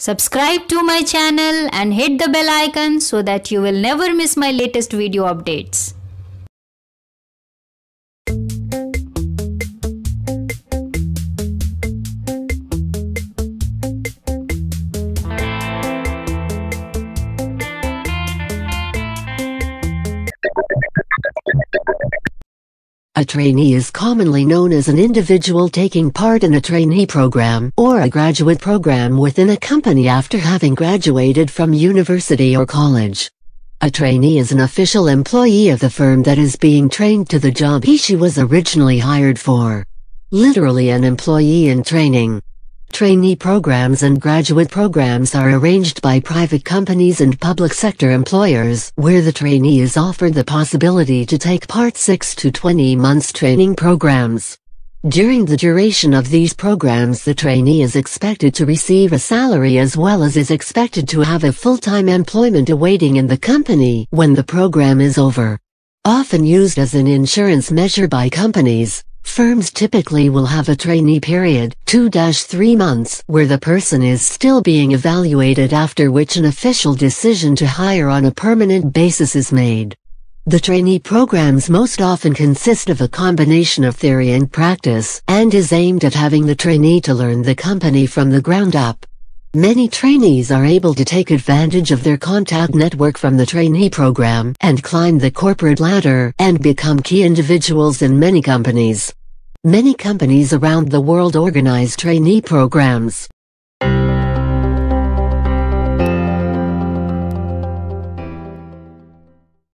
Subscribe to my channel and hit the bell icon so that you will never miss my latest video updates. A trainee is commonly known as an individual taking part in a trainee program or a graduate program within a company after having graduated from university or college. A trainee is an official employee of the firm that is being trained to the job he she was originally hired for. Literally an employee in training. Trainee programs and graduate programs are arranged by private companies and public sector employers where the trainee is offered the possibility to take part 6 to 20 months training programs. During the duration of these programs the trainee is expected to receive a salary as well as is expected to have a full-time employment awaiting in the company when the program is over. Often used as an insurance measure by companies, Firms typically will have a trainee period, 2-3 months, where the person is still being evaluated after which an official decision to hire on a permanent basis is made. The trainee programs most often consist of a combination of theory and practice, and is aimed at having the trainee to learn the company from the ground up. Many trainees are able to take advantage of their contact network from the trainee program and climb the corporate ladder and become key individuals in many companies. Many companies around the world organize trainee programs.